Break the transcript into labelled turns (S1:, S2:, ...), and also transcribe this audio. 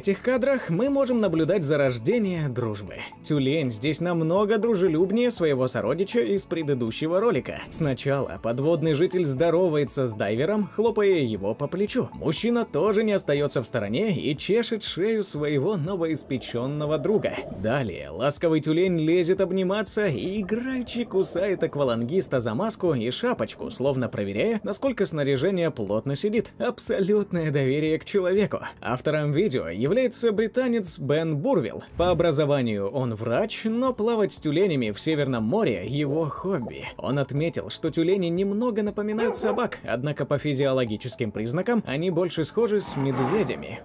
S1: этих кадрах мы можем наблюдать зарождение дружбы. Тюлень здесь намного дружелюбнее своего сородича из предыдущего ролика. Сначала подводный житель здоровается с дайвером, хлопая его по плечу. Мужчина тоже не остается в стороне и чешет шею своего новоиспеченного друга. Далее ласковый тюлень лезет обниматься и играючи кусает аквалангиста за маску и шапочку, словно проверяя, насколько снаряжение плотно сидит. Абсолютное доверие к человеку. Автором видео его является британец Бен Бурвилл. По образованию он врач, но плавать с тюленями в Северном море – его хобби. Он отметил, что тюлени немного напоминают собак, однако по физиологическим признакам они больше схожи с медведями.